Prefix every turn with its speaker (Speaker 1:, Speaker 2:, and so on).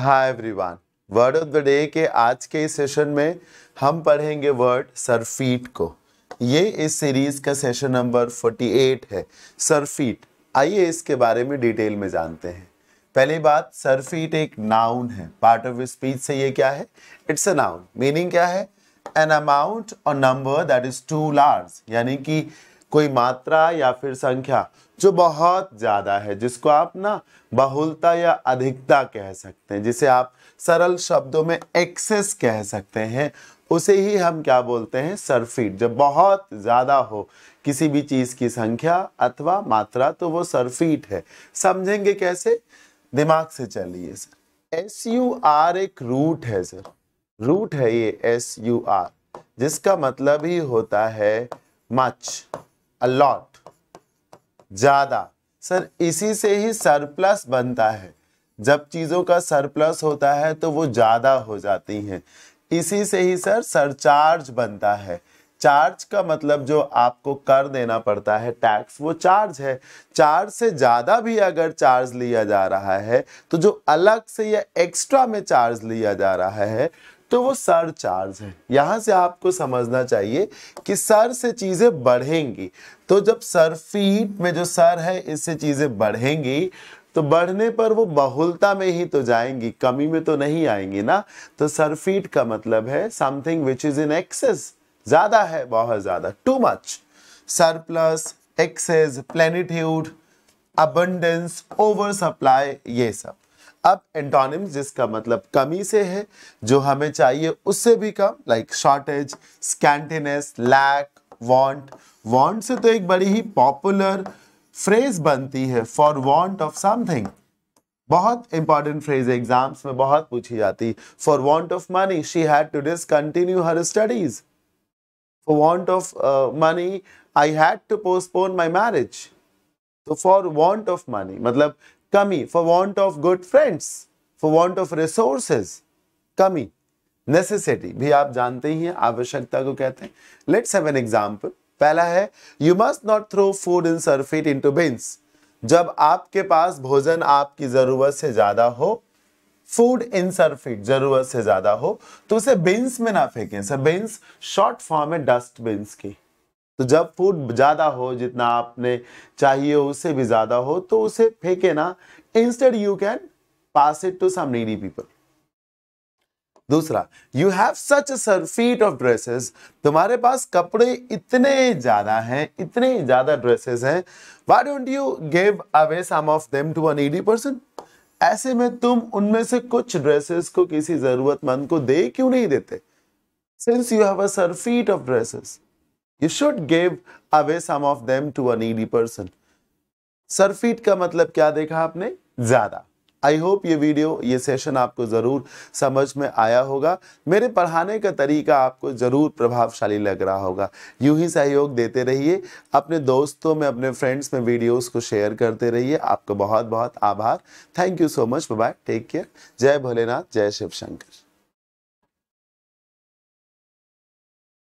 Speaker 1: Hi everyone word of the day के आज के इस सेशन में हम पढ़ेंगे वर्ड सरफीट को ये इस सीरीज का सेशन नंबर 48 है सरफीट आइए इसके बारे में डिटेल में जानते हैं पहली बात सरफीट एक नाउन है पार्ट ऑफ स्पीच से ये क्या है इट्स अ नाउन मीनिंग क्या है एन अमाउंट और number that is too large यानी कि कोई मात्रा या फिर संख्या जो बहुत ज़्यादा है जिसको आप ना बहुलता या अधिकता कह सकते हैं जिसे आप सरल शब्दों में एक्सेस कह सकते हैं उसे ही हम क्या बोलते हैं सरफीट जब बहुत ज़्यादा हो किसी भी चीज़ की संख्या अथवा मात्रा तो वो सरफीट है समझेंगे कैसे दिमाग से चलिए सर एस यू आर एक रूट है सर रूट है ये एस यू आर जिसका मतलब ही होता है मच अलॉट ज़्यादा सर इसी से ही सरप्लस बनता है जब चीज़ों का सरप्लस होता है तो वो ज़्यादा हो जाती हैं इसी से ही सर सरचार्ज बनता है चार्ज का मतलब जो आपको कर देना पड़ता है टैक्स वो चार्ज है चार्ज से ज़्यादा भी अगर चार्ज लिया जा रहा है तो जो अलग से या एक्स्ट्रा में चार्ज लिया जा रहा है तो वो सर चार्ज है यहां से आपको समझना चाहिए कि सर से चीज़ें बढ़ेंगी तो जब सर फीट में जो सर है इससे चीज़ें बढ़ेंगी तो बढ़ने पर वो बहुलता में ही तो जाएंगी कमी में तो नहीं आएंगी ना तो सरफीट का मतलब है something which is in excess ज्यादा है बहुत ज्यादा too much surplus excess plenitude abundance over supply ये सब अब एंटोनिम्स जिसका मतलब कमी से है जो हमें चाहिए उससे भी कम like shortage scantiness lack want want से तो एक बड़ी ही पॉपुलर फ्रेज बनती है फॉर वांट ऑफ समथिंग बहुत इंपॉर्टेंट फ्रेज एग्जाम्स में बहुत पूछी जाती for want of money she had to discontinue her studies for want of money I had to postpone my marriage तो फॉर वॉन्ट ऑफ मनी मतलब Kami, for want of good friends, for want of resources. Kami, necessity, भी आप जानते ही हैं आवश्यकता को कहते हैं Let's have an example. पहला है You must not throw food in surfeit into bins. जब आपके पास भोजन आपकी ज़रूरत से ज़्यादा हो फूड इन सर्फिट जरूरत से ज्यादा हो तो उसे बिन्स में ना फेंकें सर बिन्स शॉर्ट फॉर्म है डस्ट बिन्स की तो जब फूड ज़्यादा हो जितना आपने चाहिए उससे भी ज़्यादा हो तो उसे फेंके ना instead you can pass it to some needy people दूसरा you have such surfeit of dresses तुम्हारे पास कपड़े इतने ज्यादा हैं इतने ज्यादा ड्रेसेस हैं why don't you give away some of them to a person ऐसे में तुम उनमें से कुछ ड्रेसेस को किसी जरूरतमंद को दे क्यों नहीं देते since you have a surfeit of dresses you should give away some of them to a needy person surfeit का मतलब क्या देखा आपने ज्यादा आई होप ये वीडियो ये सेशन आपको ज़रूर समझ में आया होगा मेरे पढ़ाने का तरीका आपको ज़रूर प्रभावशाली लग रहा होगा यूं ही सहयोग देते रहिए अपने दोस्तों में अपने फ्रेंड्स में वीडियोस को शेयर करते रहिए आपका बहुत बहुत आभार thank you so much bye take care जय भोलेनाथ जय शिव शंकर